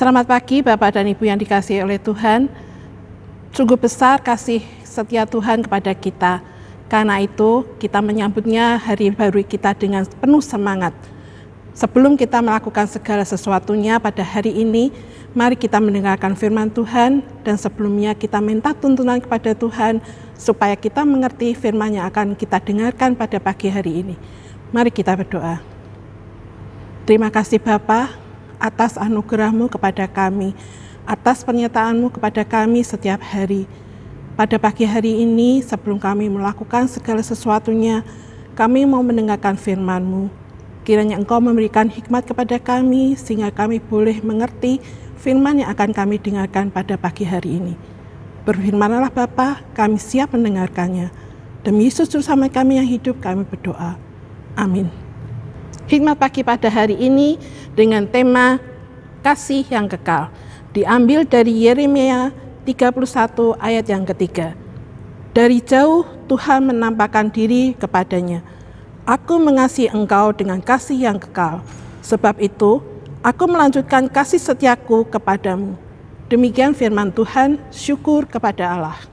Selamat pagi Bapak dan Ibu yang dikasih oleh Tuhan. Sungguh besar kasih setia Tuhan kepada kita. Karena itu kita menyambutnya hari baru kita dengan penuh semangat. Sebelum kita melakukan segala sesuatunya pada hari ini, mari kita mendengarkan firman Tuhan dan sebelumnya kita minta tuntunan kepada Tuhan supaya kita mengerti firman yang akan kita dengarkan pada pagi hari ini. Mari kita berdoa. Terima kasih Bapak, atas anugerahmu kepada kami, atas pernyataanmu kepada kami setiap hari. Pada pagi hari ini, sebelum kami melakukan segala sesuatunya, kami mau mendengarkan firman-Mu. Kiranya Engkau memberikan hikmat kepada kami, sehingga kami boleh mengerti firman yang akan kami dengarkan pada pagi hari ini. Berfirmanlah Bapa, kami siap mendengarkannya. Demi Yesus sama kami yang hidup, kami berdoa. Amin. Hikmat pagi pada hari ini dengan tema kasih yang kekal diambil dari Yeremia 31 ayat yang ketiga. Dari jauh Tuhan menampakkan diri kepadanya. Aku mengasihi engkau dengan kasih yang kekal. Sebab itu, aku melanjutkan kasih setiaku kepadamu. Demikian firman Tuhan, syukur kepada Allah.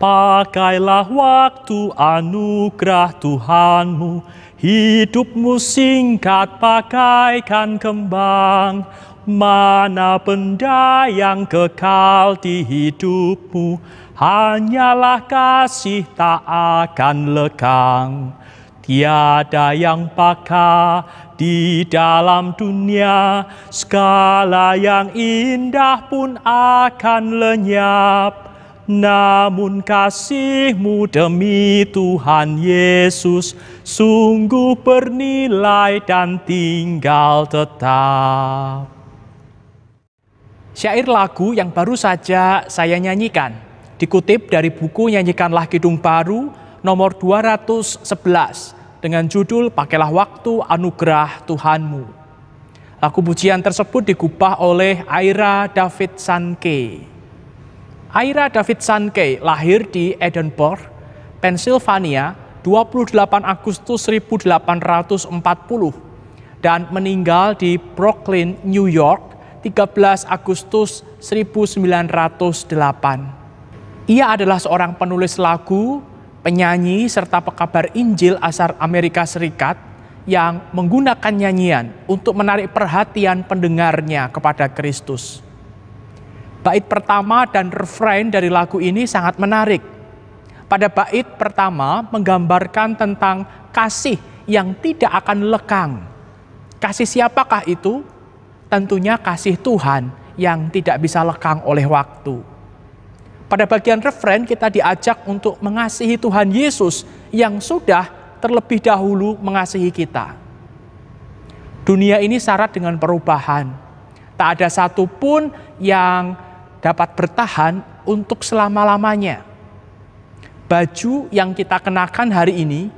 Pakailah waktu anugerah Tuhanmu, hidupmu singkat pakaikan kembang. Mana benda yang kekal di hidupmu, hanyalah kasih tak akan lekang. Tiada yang paka di dalam dunia, segala yang indah pun akan lenyap namun kasihmu demi Tuhan Yesus sungguh bernilai dan tinggal tetap. Syair lagu yang baru saja saya nyanyikan dikutip dari buku Nyanyikanlah Kidung Baru nomor 211 dengan judul Pakailah Waktu Anugerah Tuhanmu. Lagu pujian tersebut digubah oleh Aira David Sanke. Aira David Sankey lahir di Edinburgh, Pennsylvania 28 Agustus 1840 dan meninggal di Brooklyn, New York 13 Agustus 1908. Ia adalah seorang penulis lagu, penyanyi, serta pekabar Injil asal Amerika Serikat yang menggunakan nyanyian untuk menarik perhatian pendengarnya kepada Kristus. Bait pertama dan refrain dari lagu ini sangat menarik. Pada bait pertama menggambarkan tentang kasih yang tidak akan lekang. Kasih siapakah itu? Tentunya kasih Tuhan yang tidak bisa lekang oleh waktu. Pada bagian refrain kita diajak untuk mengasihi Tuhan Yesus yang sudah terlebih dahulu mengasihi kita. Dunia ini syarat dengan perubahan. Tak ada satupun yang dapat bertahan untuk selama-lamanya. Baju yang kita kenakan hari ini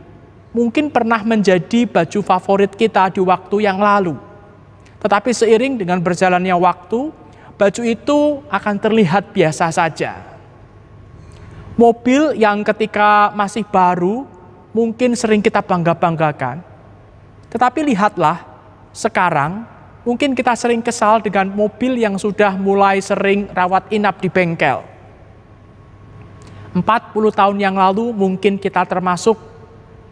mungkin pernah menjadi baju favorit kita di waktu yang lalu. Tetapi seiring dengan berjalannya waktu, baju itu akan terlihat biasa saja. Mobil yang ketika masih baru mungkin sering kita bangga-banggakan. Tetapi lihatlah sekarang Mungkin kita sering kesal dengan mobil yang sudah mulai sering rawat inap di bengkel. 40 tahun yang lalu mungkin kita termasuk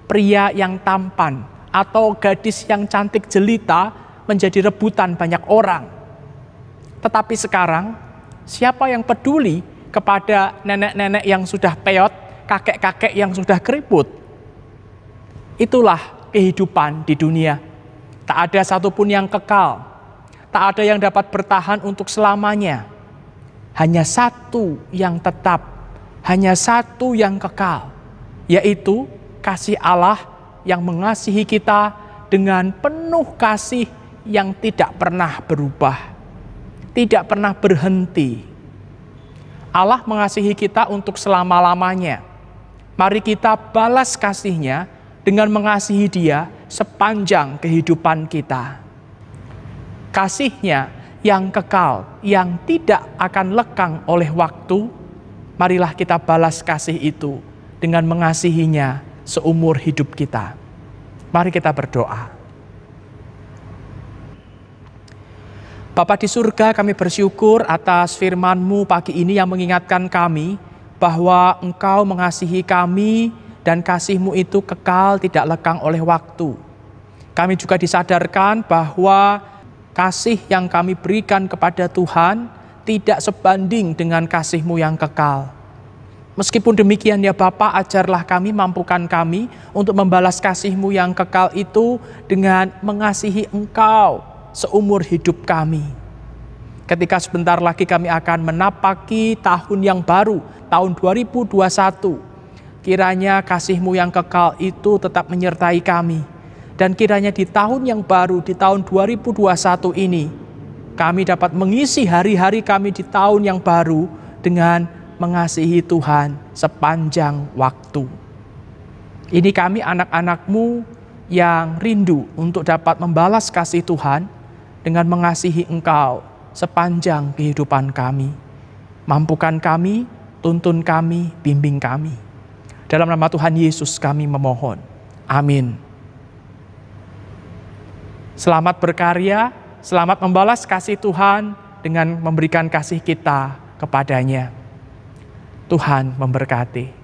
pria yang tampan atau gadis yang cantik jelita menjadi rebutan banyak orang. Tetapi sekarang siapa yang peduli kepada nenek-nenek yang sudah peot, kakek-kakek yang sudah keriput? Itulah kehidupan di dunia Tak ada satupun yang kekal. Tak ada yang dapat bertahan untuk selamanya. Hanya satu yang tetap, hanya satu yang kekal, yaitu kasih Allah yang mengasihi kita dengan penuh kasih yang tidak pernah berubah, tidak pernah berhenti. Allah mengasihi kita untuk selama-lamanya. Mari kita balas kasihnya dengan mengasihi Dia sepanjang kehidupan kita. Kasihnya yang kekal, yang tidak akan lekang oleh waktu, marilah kita balas kasih itu dengan mengasihinya seumur hidup kita. Mari kita berdoa. Bapa di surga kami bersyukur atas firmanMu pagi ini yang mengingatkan kami bahwa Engkau mengasihi kami dan kasihmu itu kekal tidak lekang oleh waktu. Kami juga disadarkan bahwa kasih yang kami berikan kepada Tuhan tidak sebanding dengan kasihmu yang kekal. Meskipun demikian ya Bapa, ajarlah kami, mampukan kami untuk membalas kasihmu yang kekal itu dengan mengasihi engkau seumur hidup kami. Ketika sebentar lagi kami akan menapaki tahun yang baru, tahun 2021 Kiranya kasihmu yang kekal itu tetap menyertai kami. Dan kiranya di tahun yang baru, di tahun 2021 ini, kami dapat mengisi hari-hari kami di tahun yang baru dengan mengasihi Tuhan sepanjang waktu. Ini kami anak-anakmu yang rindu untuk dapat membalas kasih Tuhan dengan mengasihi Engkau sepanjang kehidupan kami. Mampukan kami, tuntun kami, bimbing kami. Dalam nama Tuhan Yesus kami memohon. Amin. Selamat berkarya, selamat membalas kasih Tuhan dengan memberikan kasih kita kepadanya. Tuhan memberkati.